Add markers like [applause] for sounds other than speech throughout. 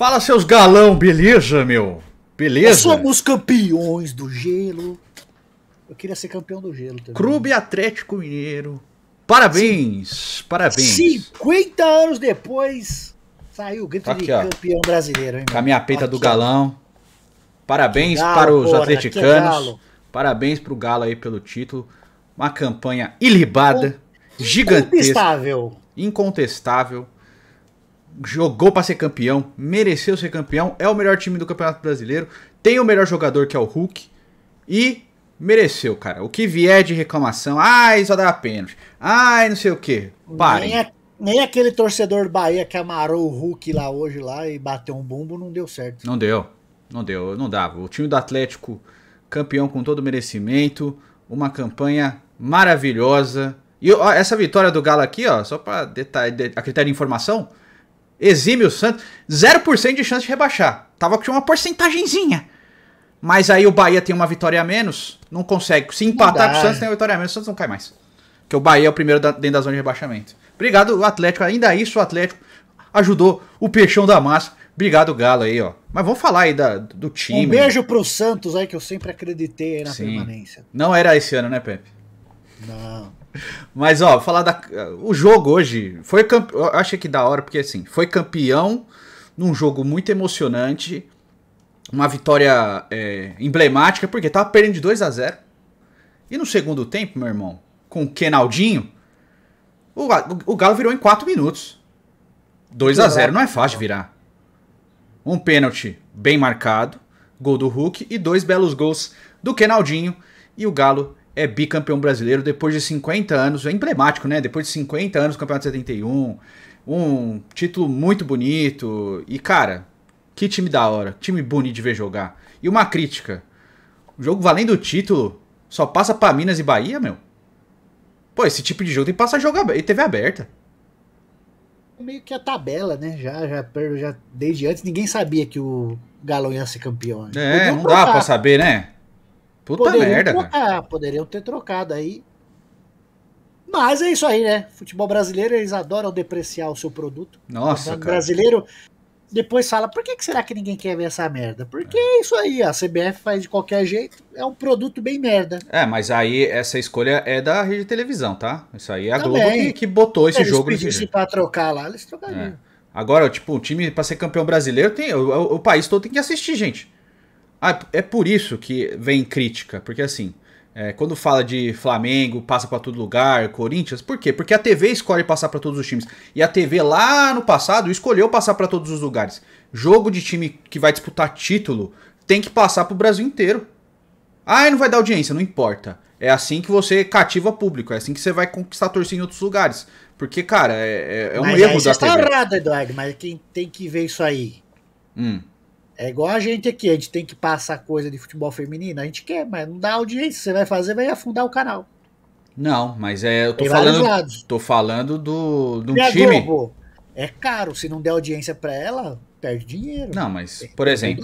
Fala seus galão, beleza, meu? Beleza? Nós somos campeões do gelo. Eu queria ser campeão do gelo também. Clube Atlético Mineiro. Parabéns, Sim. parabéns. 50 anos depois, saiu o grito tá Aqui, de ó. campeão brasileiro. Hein, Com a peita tá do galão. Parabéns galo, para os atleticanos. Parabéns para o Galo aí pelo título. Uma campanha ilibada, gigantesca. Incontestável. Incontestável jogou para ser campeão, mereceu ser campeão, é o melhor time do Campeonato Brasileiro, tem o melhor jogador que é o Hulk e mereceu, cara. O que vier de reclamação, ai, só dá pênalti, ai, não sei o que, pare Nem, nem, aquele torcedor do Bahia que amarou o Hulk lá hoje lá e bateu um bumbo não deu certo. Não deu, não deu, não dava. O time do Atlético campeão com todo merecimento, uma campanha maravilhosa. E ó, essa vitória do Galo aqui, ó, só para detalhe, de, a critério de informação, exime o Santos. 0% de chance de rebaixar. Tava com uma porcentagemzinha. Mas aí o Bahia tem uma vitória a menos, não consegue. Se empatar com o Santos, tem uma é. vitória a menos, o Santos não cai mais. Porque o Bahia é o primeiro da, dentro da zona de rebaixamento. Obrigado, o Atlético. Ainda isso, o Atlético ajudou o peixão da massa. Obrigado, Galo, aí, ó. Mas vamos falar aí da, do time. Um beijo pro Santos aí, que eu sempre acreditei na Sim. permanência. Não era esse ano, né, Pepe? Não. Mas, ó, falar da. O jogo hoje foi campeão. Achei que da hora, porque assim, foi campeão num jogo muito emocionante. Uma vitória é, emblemática, porque tava perdendo de 2 a 0 E no segundo tempo, meu irmão, com o Kenaldinho, o, o Galo virou em 4 minutos. 2 a 0 não é fácil virar. Um pênalti bem marcado, gol do Hulk e dois belos gols do Kenaldinho. E o Galo é bicampeão brasileiro depois de 50 anos, é emblemático, né? Depois de 50 anos campeonato Campeonato 71, um título muito bonito. E cara, que time da hora, time bonito de ver jogar. E uma crítica: o jogo valendo o título só passa para Minas e Bahia, meu? Pô, esse tipo de jogo tem que passar jogo e TV aberta. Meio que a tabela, né? Já, já, já desde antes ninguém sabia que o Galo ia ser campeão. Né? É, não dá para saber, né? Puta poderiam merda. Trocar, é, poderiam ter trocado aí. Mas é isso aí, né? Futebol brasileiro, eles adoram depreciar o seu produto. Nossa, o né? cara. brasileiro depois fala, por que, que será que ninguém quer ver essa merda? Porque é isso aí, a CBF faz de qualquer jeito, é um produto bem merda. É, mas aí essa escolha é da rede de televisão, tá? Isso aí é a Também. Globo que, que botou esse eles jogo. Eles pra trocar lá, eles trocariam. É. Agora, tipo, o time pra ser campeão brasileiro, tem, o, o, o país todo tem que assistir, gente. Ah, é por isso que vem crítica, porque assim, é, quando fala de Flamengo, passa para todo lugar, Corinthians, por quê? Porque a TV escolhe passar para todos os times. E a TV lá no passado escolheu passar para todos os lugares. Jogo de time que vai disputar título tem que passar pro Brasil inteiro. Ah, não vai dar audiência, não importa. É assim que você cativa público, é assim que você vai conquistar torcida em outros lugares. Porque, cara, é, é, é um mas erro da TV. Mas está errado, Eduardo, mas quem tem que ver isso aí hum. É igual a gente aqui, a gente tem que passar coisa de futebol feminino, a gente quer, mas não dá audiência, você vai fazer, vai afundar o canal. Não, mas é, eu tô tem falando, tô falando do, do um time. Globo, é caro, se não der audiência para ela, perde dinheiro. Não, mas por exemplo,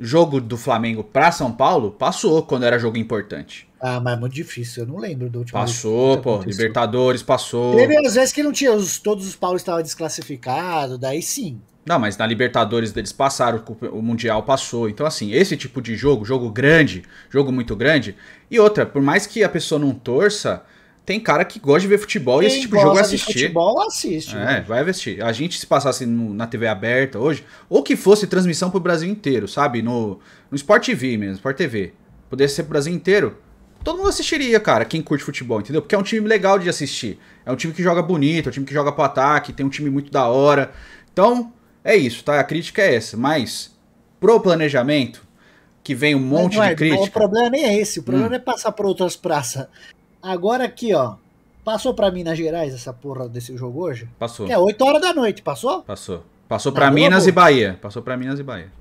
jogo do Flamengo para São Paulo passou quando era jogo importante. Ah, mas é muito difícil, eu não lembro do último. Passou, pô, Libertadores passou. Teve as vezes que não tinha, os, todos os paulos estavam desclassificados, daí sim. Não, mas na Libertadores eles passaram, o Mundial passou. Então, assim, esse tipo de jogo, jogo grande, jogo muito grande. E outra, por mais que a pessoa não torça, tem cara que gosta de ver futebol Quem e esse tipo de jogo assistir. De futebol assiste. É, né? vai assistir. A gente se passasse no, na TV aberta hoje, ou que fosse transmissão pro Brasil inteiro, sabe? No, no Sport TV mesmo, Sport TV. Pudesse ser pro Brasil inteiro todo mundo assistiria, cara, quem curte futebol, entendeu? Porque é um time legal de assistir. É um time que joga bonito, é um time que joga pro ataque, tem um time muito da hora. Então, é isso, tá? A crítica é essa. Mas, pro planejamento, que vem um monte de crítica. O problema nem é esse, o problema hum. é passar por outras praças. Agora aqui, ó. Passou pra Minas Gerais essa porra desse jogo hoje? Passou. É 8 horas da noite, passou? Passou. Passou pra na Minas Globo? e Bahia. Passou pra Minas e Bahia.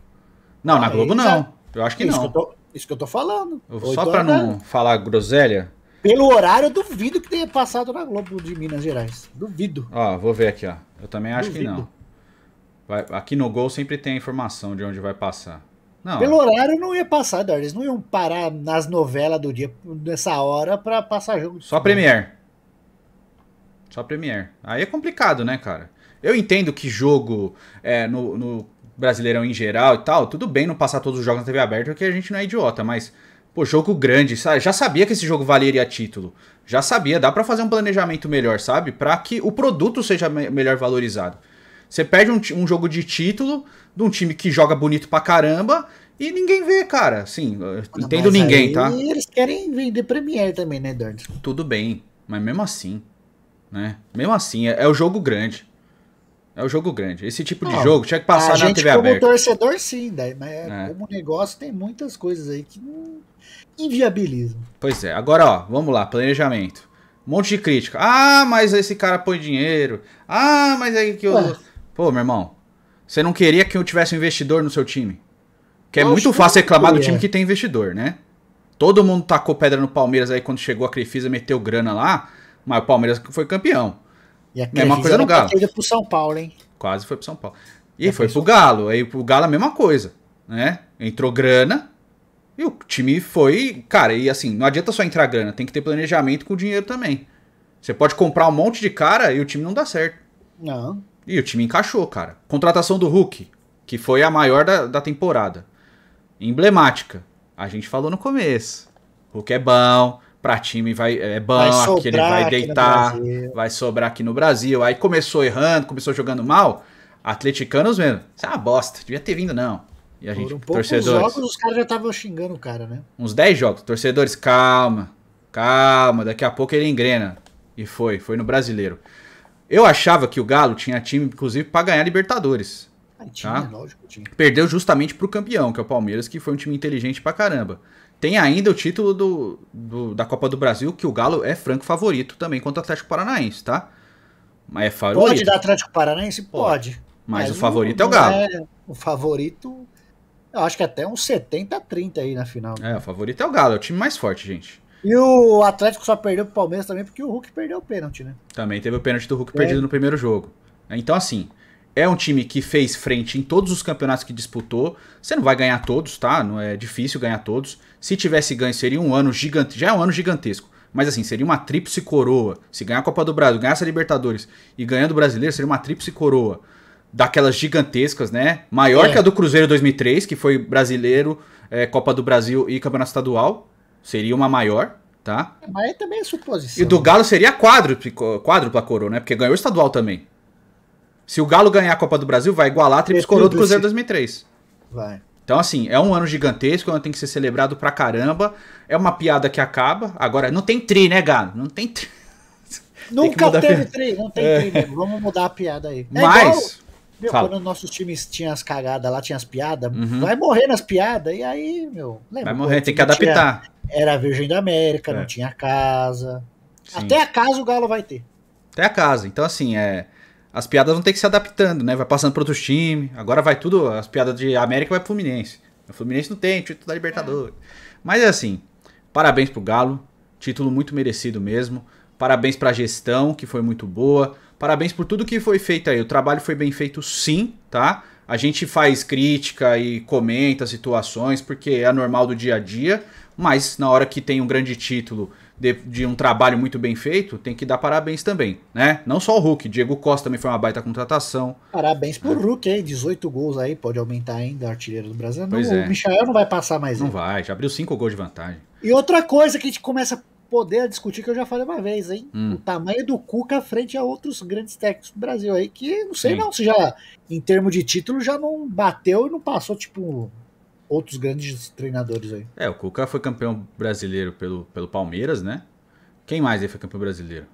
Não, ah, na Globo não. Eu acho que isso não. Que eu tô... Isso que eu tô falando. Só pra não falar groselha. Pelo horário, eu duvido que tenha passado na Globo de Minas Gerais. Duvido. Ó, vou ver aqui, ó. Eu também acho duvido. que não. Vai, aqui no Gol sempre tem a informação de onde vai passar. Não. Pelo horário não ia passar, Dor. Eles não iam parar nas novelas do dia, nessa hora, pra passar jogo. Só Premier. Só Premier. Aí é complicado, né, cara? Eu entendo que jogo é, no, no Brasileirão em geral e tal, tudo bem não passar todos os jogos na TV aberta, porque a gente não é idiota, mas, pô, jogo grande, sabe? Já sabia que esse jogo valeria título. Já sabia, dá para fazer um planejamento melhor, sabe? Para que o produto seja me melhor valorizado. Você perde um, um, jogo de título de um time que joga bonito pra caramba e ninguém vê, cara. Sim, ah, entendo ninguém, tá? Eles querem vender Premiere também, né, dante Tudo bem, mas mesmo assim, né? Mesmo assim, é, é o jogo grande. É o um jogo grande. Esse tipo de não, jogo tinha que passar na TV aberta. Como torcedor, sim, né? mas é, é. como negócio tem muitas coisas aí que não inviabilizam. Pois é, agora ó, vamos lá, planejamento. Um monte de crítica. Ah, mas esse cara põe dinheiro. Ah, mas é que eu. Ué. Pô, meu irmão, você não queria que eu tivesse um investidor no seu time? Que é eu muito fácil reclamar do time que tem investidor, né? Todo mundo tacou pedra no Palmeiras aí quando chegou a Crefisa, meteu grana lá, mas o Palmeiras foi campeão. E a mesma é coisa no Galo. pro São Paulo, hein? Quase foi pro São Paulo. E Já foi pensou? pro Galo. Aí pro Galo a mesma coisa, né? Entrou grana e o time foi, cara, e assim, não adianta só entrar grana, tem que ter planejamento com o dinheiro também. Você pode comprar um monte de cara e o time não dá certo. Não. E o time encaixou, cara. Contratação do Hulk, que foi a maior da, da temporada. Emblemática. A gente falou no começo. Hulk é bom, para time vai é bom vai ele vai deitar, vai sobrar aqui no Brasil. Aí começou errando, começou jogando mal, atleticanos mesmo. Isso é uma bosta, devia ter vindo não. E a gente, um torcedores. jogos os caras já estavam xingando o cara, né? Uns 10 jogos, torcedores, calma. Calma, daqui a pouco ele engrena. E foi, foi no Brasileiro. Eu achava que o Galo tinha time inclusive para ganhar Libertadores. Ah, tinha, tá? lógico, tinha. Perdeu justamente pro campeão, que é o Palmeiras, que foi um time inteligente pra caramba. Tem ainda o título do, do, da Copa do Brasil, que o Galo é franco favorito também contra o Atlético Paranaense, tá? Mas é favorito. Pode dar Atlético Paranaense? Pode. Mas, o favorito é o Galo. É, o favorito, eu acho que até uns 70-30 aí na final. É, o favorito é o Galo, é o time mais forte, gente. E o Atlético só perdeu pro Palmeiras também porque o Hulk perdeu o pênalti, né? Também teve o pênalti do Hulk é. perdido no primeiro jogo. Então, assim, é um time que fez frente em todos os campeonatos que disputou. Você não vai ganhar todos, tá? Não é difícil ganhar todos. Se tivesse ganho, seria um ano gigante, já é um ano gigantesco. Mas assim, seria uma tríplice coroa. Se ganhar a Copa do Brasil, ganhar essa Libertadores e ganhando o Brasileiro, seria uma tríplice coroa. Daquelas gigantescas, né? Maior é. que a do Cruzeiro 2003, que foi Brasileiro, é, Copa do Brasil e Campeonato Estadual. Seria uma maior, tá? Mas também é suposição. E do Galo seria quádrupla, a coroa, né? Porque ganhou o estadual também. Se o Galo ganhar a Copa do Brasil, vai igualar a Trips Coroa do Cruzeiro 2003. Vai. Então, assim, é um ano gigantesco, é um ano tem que ser celebrado pra caramba. É uma piada que acaba. Agora, não tem tri, né, Galo? Não tem tri. [laughs] Nunca tem teve tri, não tem é. tri mesmo. Vamos mudar a piada aí. É Mas. Igual, meu, quando nossos times tinham as cagadas lá, tinha as piadas, uhum. vai morrer nas piadas. E aí, meu. Lembra, vai morrer, tem que adaptar. Tinha, era a Virgem da América, é. não tinha casa. Sim. Até a casa o Galo vai ter. Até a casa. Então, assim, é as piadas vão ter que se adaptando, né? Vai passando para outros times. Agora vai tudo, as piadas de América vai pro Fluminense. O Fluminense não tem, título da Libertadores. É. Mas é assim, parabéns pro Galo, título muito merecido mesmo. Parabéns pra gestão, que foi muito boa. Parabéns por tudo que foi feito aí. O trabalho foi bem feito sim, tá? A gente faz crítica e comenta situações, porque é normal do dia a dia, mas na hora que tem um grande título de, de, um trabalho muito bem feito, tem que dar parabéns também, né? Não só o Hulk, Diego Costa também foi uma baita contratação. Parabéns pro Hulk, hein? 18 gols aí, pode aumentar ainda, artilheiro do Brasil. Pois não, é. O Michael não vai passar mais. Não vai, já abriu 5 gols de vantagem. E outra coisa que a gente começa a poder discutir, que eu já falei uma vez, hein? Hum. O tamanho do Cuca frente a outros grandes técnicos do Brasil aí, que não sei Sim. não se já, em termos de título, já não bateu e não passou, tipo, outros grandes treinadores aí. É, o Cuca foi campeão brasileiro pelo, pelo Palmeiras, né? Quem mais aí foi campeão brasileiro?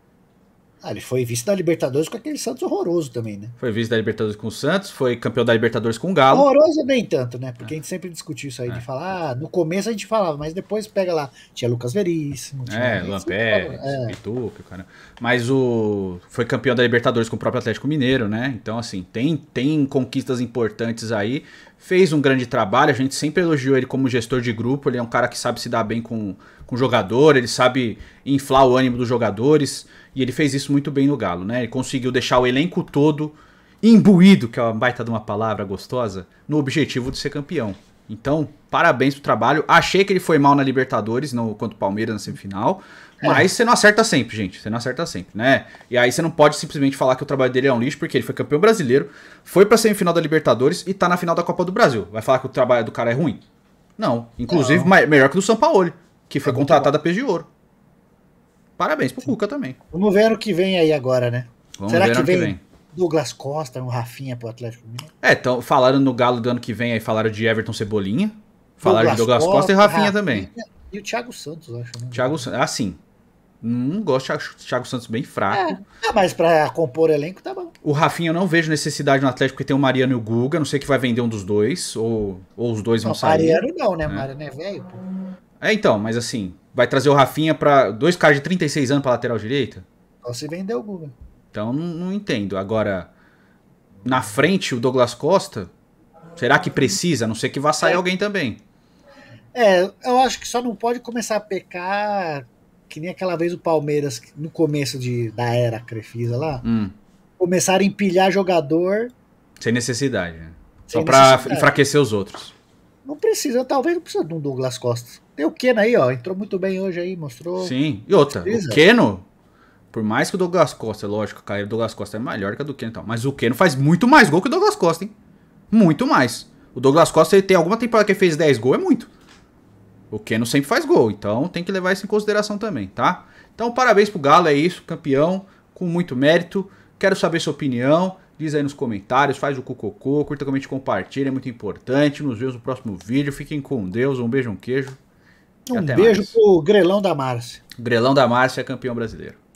Ah, ele foi vice da Libertadores com aquele Santos horroroso também, né? Foi vice da Libertadores com o Santos, foi campeão da Libertadores com o Galo. Horroroso nem é tanto, né? Porque é. a gente sempre discutiu isso aí, é. de falar, ah, no começo a gente falava, mas depois pega lá, tinha Lucas Veríssimo, tinha É, Lampé, é. Pituca, cara. Mas o foi campeão da Libertadores com o próprio Atlético Mineiro, né? Então assim, tem tem conquistas importantes aí, fez um grande trabalho, a gente sempre elogiou ele como gestor de grupo, ele é um cara que sabe se dar bem com com o jogador, ele sabe inflar o ânimo dos jogadores. E ele fez isso muito bem no Galo, né? Ele conseguiu deixar o elenco todo imbuído, que é uma baita de uma palavra gostosa, no objetivo de ser campeão. Então, parabéns pro trabalho. Achei que ele foi mal na Libertadores, no, contra o Palmeiras na semifinal. É. Mas você não acerta sempre, gente. Você não acerta sempre, né? E aí você não pode simplesmente falar que o trabalho dele é um lixo, porque ele foi campeão brasileiro, foi pra semifinal da Libertadores e tá na final da Copa do Brasil. Vai falar que o trabalho do cara é ruim? Não. Inclusive, não. melhor que o do São Paulo, que foi é contratado a peso de ouro. Parabéns pro Cuca também. Vamos ver o que vem aí agora, né? Vamos Será ver que, ano vem que vem Douglas Costa, um Rafinha pro Atlético Mineiro? É, então, falaram no Galo do ano que vem, aí falaram de Everton Cebolinha. Falaram Douglas de Douglas Costa, Costa e Rafinha, Rafinha, também. E o Thiago Santos, acho. Né? Thiago Santos, assim. Ah, não hum, gosto do Thiago, Thiago Santos bem fraco. É, tá, mas pra compor elenco tá bom. O Rafinha eu não vejo necessidade no Atlético, porque tem o Mariano e o Guga. Não sei que vai vender um dos dois, ou, ou os dois vão não, sair. Mariano não, né? É. Mariano é velho, pô. É, então, mas assim, vai trazer o Rafinha para dois caras de 36 anos para lateral direita? Só se vendeu o Guga. Então não, não, entendo. Agora, na frente, o Douglas Costa, será que precisa? A não ser que vá sair é. alguém também. É, eu acho que só não pode começar a pecar que nem aquela vez o Palmeiras, no começo de, da era Crefisa lá, hum. começaram a empilhar jogador. Sem necessidade, né? Só para enfraquecer os outros. Não precisa, talvez não precisa de um Douglas Costa. Tem o Keno aí, ó. Entrou muito bem hoje aí, mostrou. Sim, e outra. O Keno, por mais que o Douglas Costa, é lógico, cara, do Douglas Costa é melhor que o do Keno e tal. Mas o Keno faz muito mais gol que o Douglas Costa, hein? Muito mais. O Douglas Costa, ele tem alguma temporada que ele fez 10 gols, é muito. O Keno sempre faz gol, então tem que levar isso em consideração também, tá? Então, parabéns pro Galo, é isso, campeão, com muito mérito. Quero saber sua opinião. Diz aí nos comentários, faz o cococô, curta, comente, compartilha, é muito importante. Nos vemos no próximo vídeo. Fiquem com Deus, um beijo, um queijo. Um Até beijo mais. pro Grelão da Márcia. Grelão da Márcia, é campeão brasileiro.